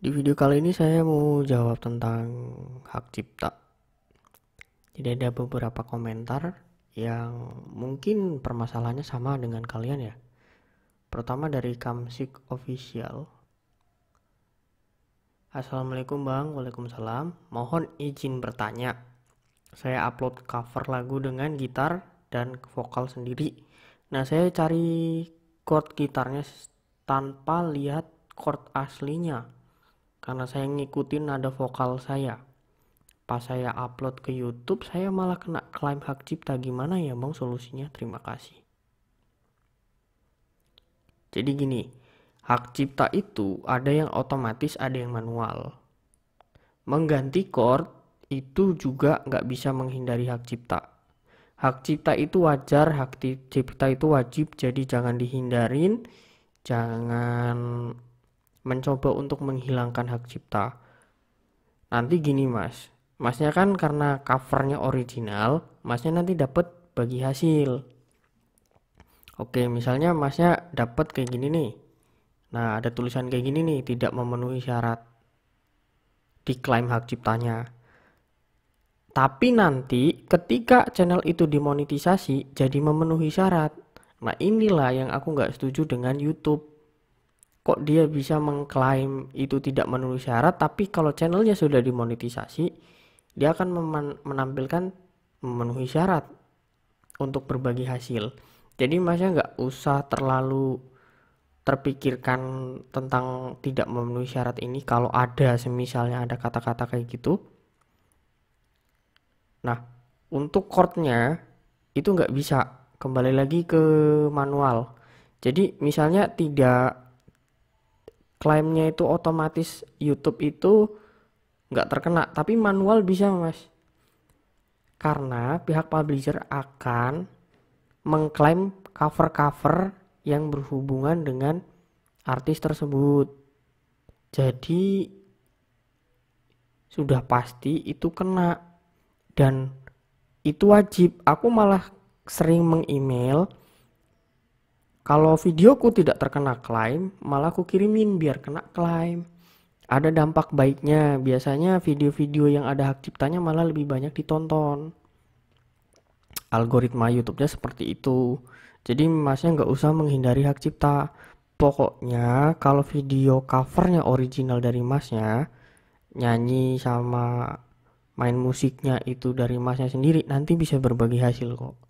Di video kali ini saya mau jawab tentang hak cipta. Jadi ada beberapa komentar yang mungkin permasalahannya sama dengan kalian ya. Pertama dari Kamsik Official. Assalamualaikum bang, waalaikumsalam. Mohon izin bertanya. Saya upload cover lagu dengan gitar dan vokal sendiri. Nah saya cari chord gitarnya tanpa lihat chord aslinya karena saya ngikutin nada vokal saya. Pas saya upload ke YouTube, saya malah kena klaim hak cipta. Gimana ya bang solusinya? Terima kasih. Jadi gini, hak cipta itu ada yang otomatis, ada yang manual. Mengganti chord itu juga nggak bisa menghindari hak cipta. Hak cipta itu wajar, hak cipta itu wajib, jadi jangan dihindarin, jangan mencoba untuk menghilangkan hak cipta. Nanti gini mas, masnya kan karena covernya original, masnya nanti dapat bagi hasil. Oke, misalnya masnya dapat kayak gini nih. Nah, ada tulisan kayak gini nih, tidak memenuhi syarat diklaim hak ciptanya. Tapi nanti ketika channel itu dimonetisasi jadi memenuhi syarat. Nah inilah yang aku nggak setuju dengan YouTube kok dia bisa mengklaim itu tidak memenuhi syarat tapi kalau channelnya sudah dimonetisasi dia akan menampilkan memenuhi syarat untuk berbagi hasil jadi masnya nggak usah terlalu terpikirkan tentang tidak memenuhi syarat ini kalau ada semisalnya ada kata-kata kayak gitu nah untuk chordnya itu nggak bisa kembali lagi ke manual jadi misalnya tidak klaimnya itu otomatis YouTube itu nggak terkena tapi manual bisa mas karena pihak publisher akan mengklaim cover-cover yang berhubungan dengan artis tersebut jadi sudah pasti itu kena dan itu wajib aku malah sering meng-email kalau videoku tidak terkena klaim, malah aku kirimin biar kena klaim. Ada dampak baiknya, biasanya video-video yang ada hak ciptanya malah lebih banyak ditonton. Algoritma YouTube-nya seperti itu. Jadi masnya nggak usah menghindari hak cipta. Pokoknya kalau video covernya original dari masnya, nyanyi sama main musiknya itu dari masnya sendiri, nanti bisa berbagi hasil kok.